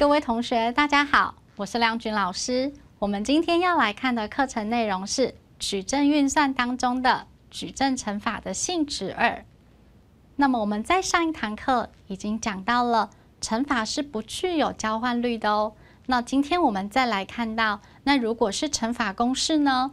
各位同学，大家好，我是梁军老师。我们今天要来看的课程内容是矩阵运算当中的矩阵乘法的性质二。那么我们在上一堂课已经讲到了乘法是不具有交换律的哦。那今天我们再来看到，那如果是乘法公式呢？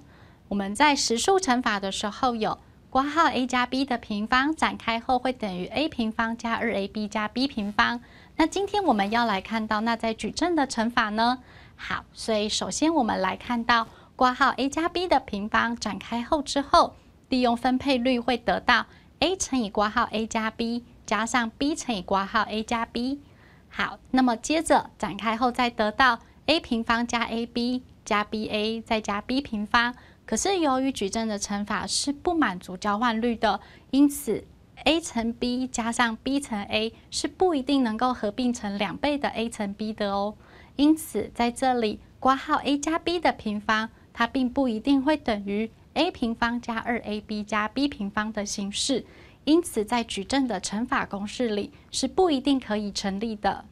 我们在实数乘法的时候，有括号 a 加 b 的平方展开后会等于 a 平方加二 ab 加 b 平方。那今天我们要来看到，那在矩阵的乘法呢？好，所以首先我们来看到，括号 a 加 b 的平方展开后之后，利用分配率会得到 a 乘以括号 a 加 b 加上 b 乘以括号 a 加 b。好，那么接着展开后再得到 a 平方加 ab 加 ba 再加 b 平方。可是由于矩阵的乘法是不满足交换率的，因此。a 乘 b 加上 b 乘 a 是不一定能够合并成两倍的 a 乘 b 的哦，因此在这里，括号 a 加 b 的平方，它并不一定会等于 a 平方加二 ab 加 b 平方的形式，因此在矩阵的乘法公式里是不一定可以成立的。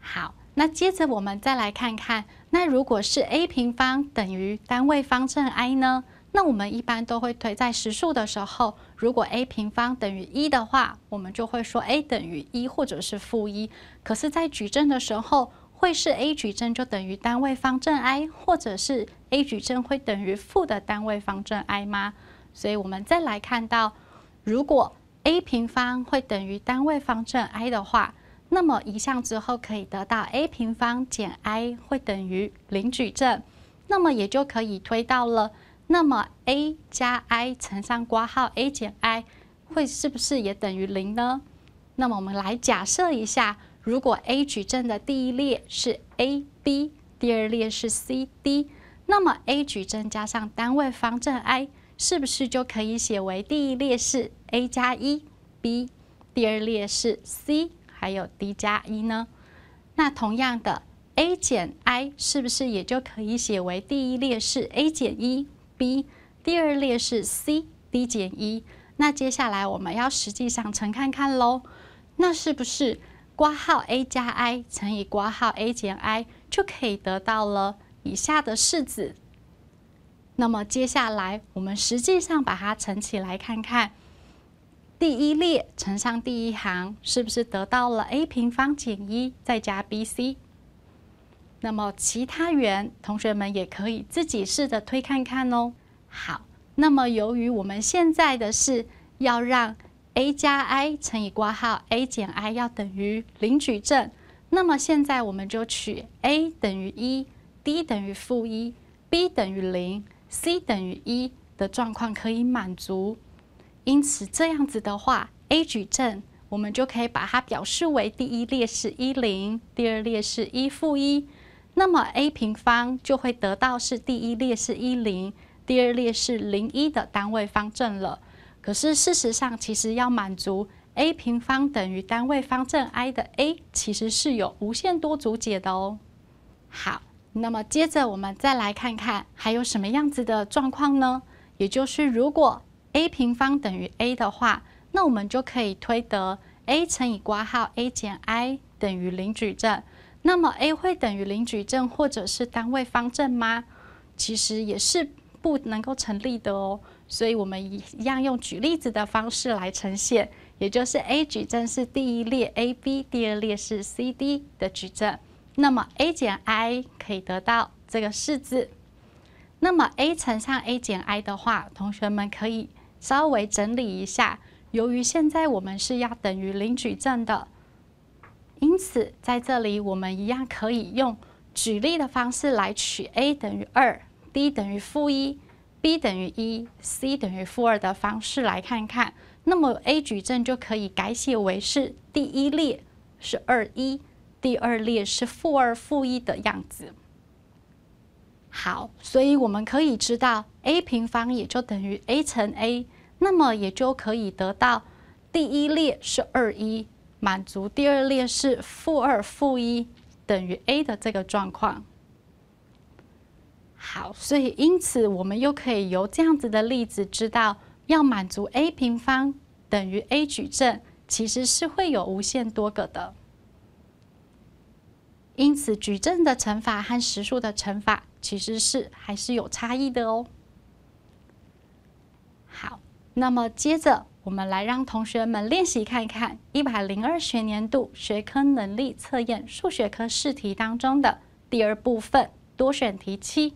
好，那接着我们再来看看，那如果是 a 平方等于单位方阵 I 呢？那我们一般都会推，在实数的时候，如果 a 平方等于一的话，我们就会说 a 等于一或者是负一。可是，在矩阵的时候，会是 a 矩阵就等于单位方阵 I，或者是 a 矩阵会等于负的单位方阵 I 吗？所以，我们再来看到，如果 a 平方会等于单位方阵 I 的话，那么移项之后可以得到 a 平方减 I 会等于零矩阵，那么也就可以推到了。那么 a 加 i 乘上括号 a 减 i 会是不是也等于零呢？那么我们来假设一下，如果 a 矩阵的第一列是 a b，第二列是 c d，那么 a 矩阵加上单位方阵 i 是不是就可以写为第一列是 a 加一 b，第二列是 c 还有 d 加一呢？那同样的，a 减 i 是不是也就可以写为第一列是 a 减一？b，第二列是 c，d 减一。那接下来我们要实际上乘看看喽。那是不是，括号 a 加 i 乘以括号 a 减 i 就可以得到了以下的式子？那么接下来我们实际上把它乘起来看看，第一列乘上第一行是不是得到了 a 平方减一再加 bc？那么其他圆，同学们也可以自己试着推看看哦。好，那么由于我们现在的是要让 a 加 i 乘以括号 a 减 i 要等于零矩阵，那么现在我们就取 a 等于一，d 等于负一，b 等于零，c 等于一的状况可以满足。因此这样子的话，a 矩阵我们就可以把它表示为第一列是一零，第二列是一负一。那么 A 平方就会得到是第一列是1 0，第二列是0 1的单位方阵了。可是事实上，其实要满足 A 平方等于单位方阵 I 的 A，其实是有无限多组解的哦。好，那么接着我们再来看看还有什么样子的状况呢？也就是如果 A 平方等于 A 的话，那我们就可以推得 A 乘以括号 A 减 I 等于零矩阵。那么 A 会等于零矩阵或者是单位方阵吗？其实也是不能够成立的哦。所以我们一样用举例子的方式来呈现，也就是 A 矩阵是第一列 AB，第二列是 CD 的矩阵。那么 A 减 I 可以得到这个式子。那么 A 乘上 A 减 I 的话，同学们可以稍微整理一下。由于现在我们是要等于零矩阵的。因此，在这里我们一样可以用举例的方式来取 a 等于二，d 等于负一，b 等于一，c 等于负二的方式来看看。那么 a 矩阵就可以改写为是第一列是二一，第二列是负二负一的样子。好，所以我们可以知道 a 平方也就等于 a 乘 a，那么也就可以得到第一列是二一。满足第二列是负二、负一等于 a 的这个状况。好，所以因此我们又可以由这样子的例子知道，要满足 a 平方等于 a 矩阵，其实是会有无限多个的。因此，矩阵的乘法和实数的乘法其实是还是有差异的哦。好，那么接着。我们来让同学们练习看一看一百零二学年度学科能力测验数学科试题当中的第二部分多选题七。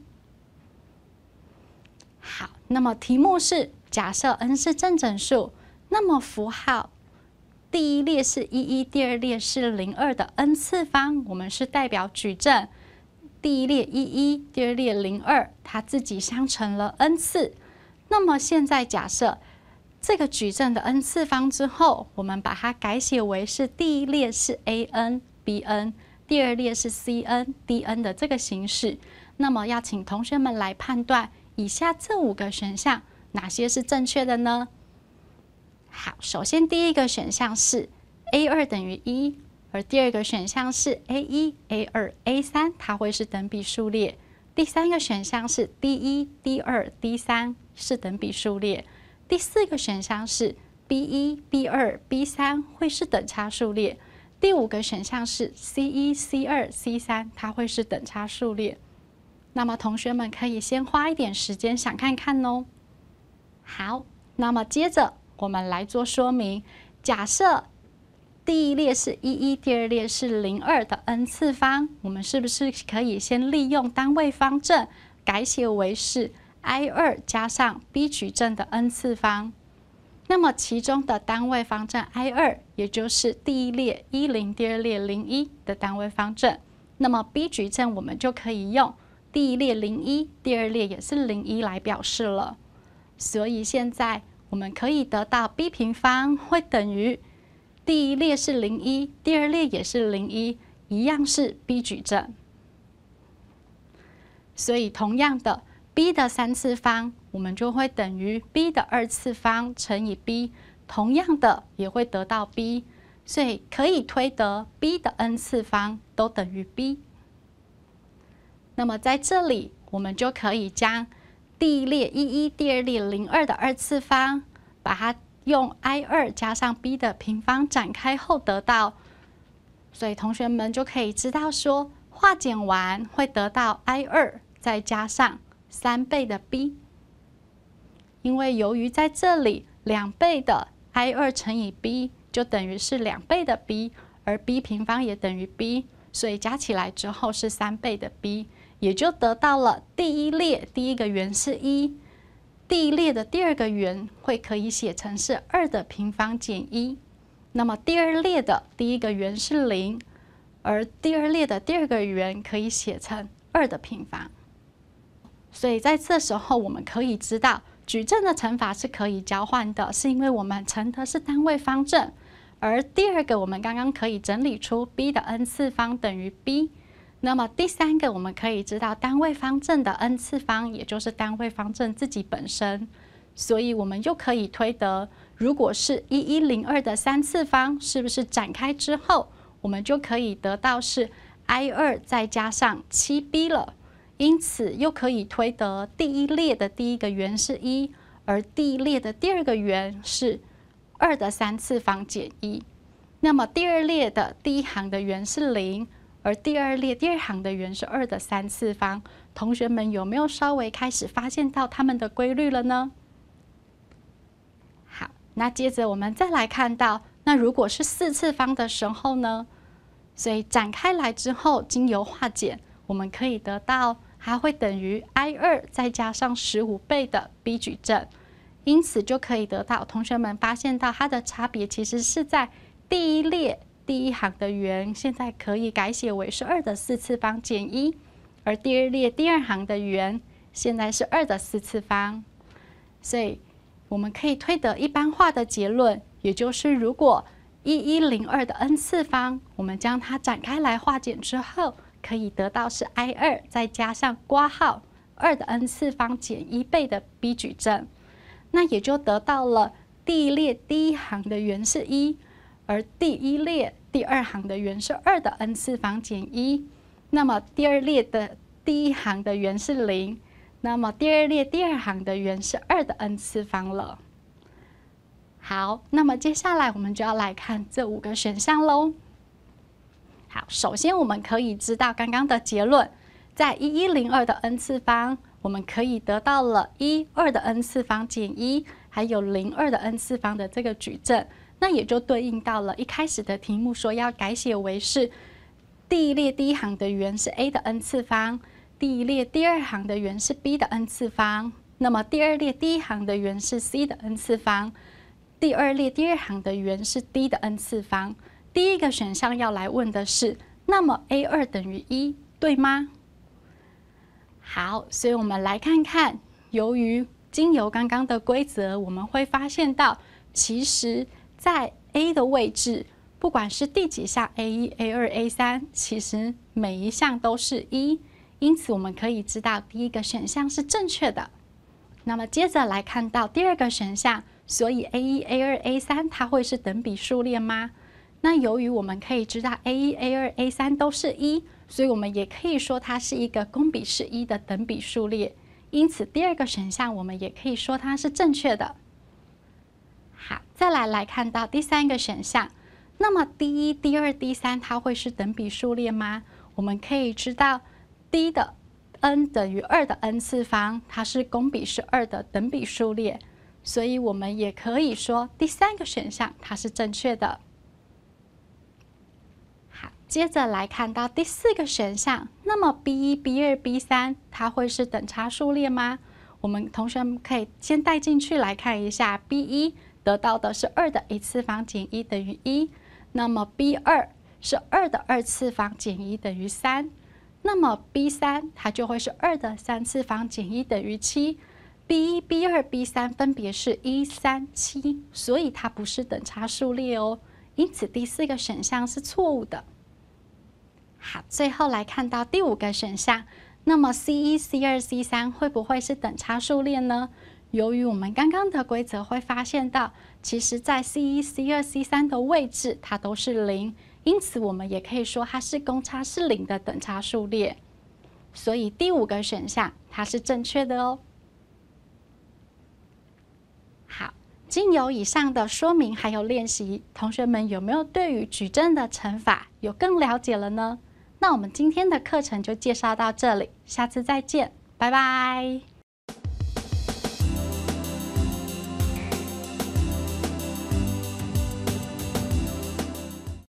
好，那么题目是：假设 n 是正整数，那么符号第一列是一一，第二列是零二的 n 次方。我们是代表矩阵第一列一一，第二列零二，它自己相乘了 n 次。那么现在假设。这个矩阵的 n 次方之后，我们把它改写为是第一列是 a n b n，第二列是 c n d n 的这个形式。那么要请同学们来判断以下这五个选项哪些是正确的呢？好，首先第一个选项是 a 二等于一，而第二个选项是 a 一 a 二 a 三，它会是等比数列。第三个选项是 d 一 d 二 d 三，是等比数列。第四个选项是 b 一、b 二、b 三会是等差数列。第五个选项是 c 一、c 二、c 三，它会是等差数列。那么同学们可以先花一点时间想看看哦。好，那么接着我们来做说明。假设第一列是一一，第二列是零二的 n 次方，我们是不是可以先利用单位方阵改写为是？I 二加上 B 矩阵的 n 次方，那么其中的单位方阵 I 二，也就是第一列一零，第二列零一的单位方阵。那么 B 矩阵我们就可以用第一列零一，第二列也是零一来表示了。所以现在我们可以得到 B 平方会等于第一列是零一，第二列也是零一，一样是 B 矩阵。所以同样的。b 的三次方，我们就会等于 b 的二次方乘以 b，同样的也会得到 b，所以可以推得 b 的 n 次方都等于 b。那么在这里，我们就可以将第一列一一、第二列零二的二次方，把它用 i 二加上 b 的平方展开后得到，所以同学们就可以知道说，化简完会得到 i 二再加上。三倍的 b，因为由于在这里两倍的 i 二乘以 b 就等于是两倍的 b，而 b 平方也等于 b，所以加起来之后是三倍的 b，也就得到了第一列第一个元是一，第一列的第二个元会可以写成是二的平方减一，那么第二列的第一个元是零，而第二列的第二个元可以写成二的平方。所以在这时候，我们可以知道矩阵的乘法是可以交换的，是因为我们乘的是单位方阵。而第二个，我们刚刚可以整理出 b 的 n 次方等于 b。那么第三个，我们可以知道单位方阵的 n 次方，也就是单位方阵自己本身。所以我们又可以推得，如果是一一零二的三次方，是不是展开之后，我们就可以得到是 i 二再加上七 b 了？因此，又可以推得第一列的第一个元是一，而第一列的第二个元是二的三次方减一。那么，第二列的第一行的元是零，而第二列第二行的元是二的三次方。同学们有没有稍微开始发现到它们的规律了呢？好，那接着我们再来看到，那如果是四次方的时候呢？所以展开来之后，经由化简，我们可以得到。还会等于 i 二再加上十五倍的 b 矩阵，因此就可以得到同学们发现到它的差别其实是在第一列第一行的圆，现在可以改写为是二的四次方减一，而第二列第二行的圆现在是二的四次方，所以我们可以推得一般化的结论，也就是如果一一零二的 n 次方，我们将它展开来化简之后。可以得到是 i 二再加上括号二的 n 次方减一倍的 b 矩阵，那也就得到了第一列第一行的元是一，而第一列第二行的元是二的 n 次方减一，那么第二列的第一行的元是零，那么第二列第二行的元是二的 n 次方了。好，那么接下来我们就要来看这五个选项喽。好，首先我们可以知道刚刚的结论，在一一零二的 n 次方，我们可以得到了一二的 n 次方减一，还有零二的 n 次方的这个矩阵，那也就对应到了一开始的题目说要改写为是第一列第一行的圆是 a 的 n 次方，第一列第二行的圆是 b 的 n 次方，那么第二列第一行的圆是 c 的 n 次方，第二列第二行的圆是 d 的 n 次方。第一个选项要来问的是：那么 a 二等于一对吗？好，所以我们来看看，由于经由刚刚的规则，我们会发现到，其实，在 a 的位置，不管是第几项 a 一、a 二、a 三，其实每一项都是一。因此，我们可以知道第一个选项是正确的。那么接着来看到第二个选项，所以 a 一、a 二、a 三，它会是等比数列吗？那由于我们可以知道 a 一、a 二、a 三都是一，所以我们也可以说它是一个公比是一的等比数列。因此，第二个选项我们也可以说它是正确的。好，再来来看到第三个选项。那么第一、第二、第三它会是等比数列吗？我们可以知道 d 的 n 等于二的 n 次方，它是公比是二的等比数列，所以我们也可以说第三个选项它是正确的。接着来看到第四个选项，那么 b 一、b 二、b 三，它会是等差数列吗？我们同学们可以先带进去来看一下，b 一得到的是二的一次方减一等于一，那么 b 二是二的二次方减一等于三，那么 b 三它就会是二的三次方减一等于七，b 一、b 二、b 三分别是一、三、七，所以它不是等差数列哦。因此第四个选项是错误的。好，最后来看到第五个选项。那么，c 一、c 二、c 三会不会是等差数列呢？由于我们刚刚的规则会发现到，其实，在 c 一、c 二、c 三的位置，它都是零。因此，我们也可以说它是公差是零的等差数列。所以，第五个选项它是正确的哦。好，经由以上的说明还有练习，同学们有没有对于矩阵的乘法有更了解了呢？那我们今天的课程就介绍到这里，下次再见，拜拜。